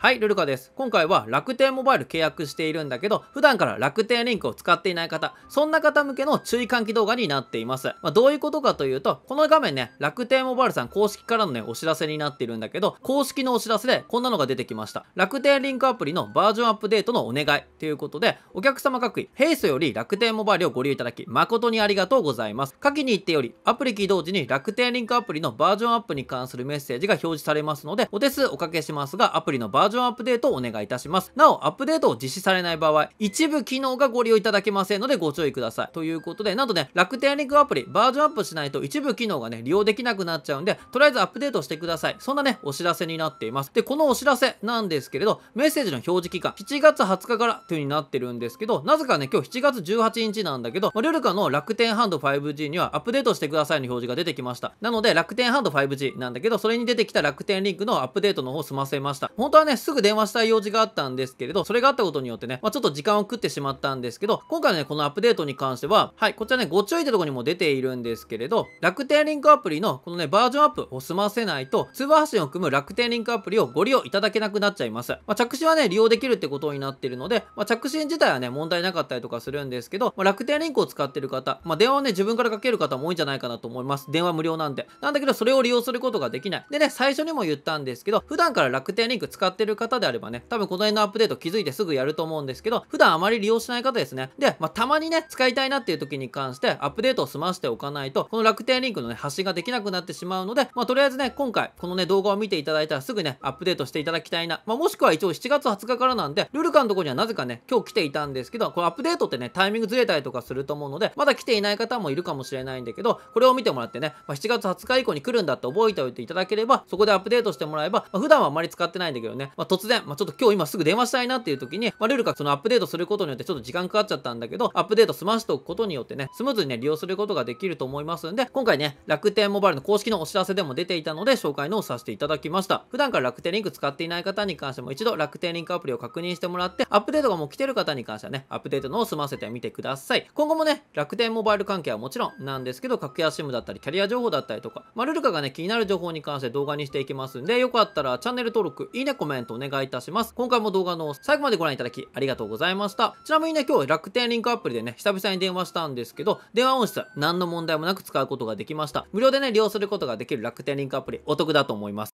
はい、ルルカです。今回は楽天モバイル契約しているんだけど、普段から楽天リンクを使っていない方、そんな方向けの注意喚起動画になっています。まあ、どういうことかというと、この画面ね、楽天モバイルさん公式からのね、お知らせになっているんだけど、公式のお知らせでこんなのが出てきました。楽天リンクアプリのバージョンアップデートのお願いということで、お客様各位、平素より楽天モバイルをご利用いただき、誠にありがとうございます。下記に行ってより、アプリ起動時に楽天リンクアプリのバージョンアップに関するメッセージが表示されますので、お手数おかけしますが、アプリのバージョンバージョンアップデートをお願いいたします。なお、アップデートを実施されない場合、一部機能がご利用いただけませんのでご注意ください。ということで、なんとね、楽天リンクアプリ、バージョンアップしないと一部機能がね、利用できなくなっちゃうんで、とりあえずアップデートしてください。そんなね、お知らせになっています。で、このお知らせなんですけれど、メッセージの表示期間、7月20日からという風になってるんですけど、なぜかね、今日7月18日なんだけど、まあ、ルルカの楽天ハンド 5G にはアップデートしてくださいの表示が出てきました。なので、楽天ハンド 5G なんだけど、それに出てきた楽天リンクのアップデートの方を済ませました。本当はね、すぐ電話したい用事があったんですけれど、それがあったことによってね、まあ、ちょっと時間を食ってしまったんですけど、今回のね、このアップデートに関しては、はい、こちらね、ご注意ってとこにも出ているんですけれど、楽天リンクアプリのこのね、バージョンアップを済ませないと、通話発信を含む楽天リンクアプリをご利用いただけなくなっちゃいます。まあ、着信はね、利用できるってことになってるので、まあ、着信自体はね、問題なかったりとかするんですけど、まあ、楽天リンクを使ってる方、まあ、電話をね、自分からかける方も多いんじゃないかなと思います。電話無料なんで。なんだけど、それを利用することができない。でね、最初にも言ったんですけど、普段から楽天リンク使ってるる方であればね、多分この辺のアップデート気づいてすぐやると思うんですけど、普段あまり利用しない方ですね。で、まあ、たまにね、使いたいなっていう時に関して、アップデートを済ましておかないと、この楽天リンクのね、端ができなくなってしまうので、まあ、とりあえずね、今回、このね、動画を見ていただいたらすぐね、アップデートしていただきたいな。まあ、もしくは一応7月20日からなんで、ルルカのとこにはなぜかね、今日来ていたんですけど、このアップデートってね、タイミングずれたりとかすると思うので、まだ来ていない方もいるかもしれないんだけど、これを見てもらってね、まあ、7月20日以降に来るんだって覚えておいていただければ、そこでアップデートしてもらえば、まあ、普段はあまり使ってないんだけどね、まあ、突然、まあ、ちょっと今日今すぐ電話したいなっていう時に、まあ、ルールがそのアップデートすることによってちょっと時間かかっちゃったんだけど、アップデート済ましておくことによってね、スムーズにね、利用することができると思いますんで、今回ね、楽天モバイルの公式のお知らせでも出ていたので、紹介のをさせていただきました。普段から楽天リンク使っていない方に関しても一度楽天リンクアプリを確認してもらって、アップデートがもう来てる方に関してはね、アップデートのを済ませてみてください。今後もね、楽天モバイル関係はもちろんなんですけど、格安 SIM だったり、キャリア情報だったりとか、まあ、ルルカがね、気になる情報に関して動画にしていきますんで、よかったらチャンネル登録、いいね、コメント、トお願いいたします。今回も動画の最後までご覧いただきありがとうございました。ちなみにね、今日楽天リンクアプリでね、久々に電話したんですけど、電話音質何の問題もなく使うことができました。無料でね、利用することができる楽天リンクアプリお得だと思います。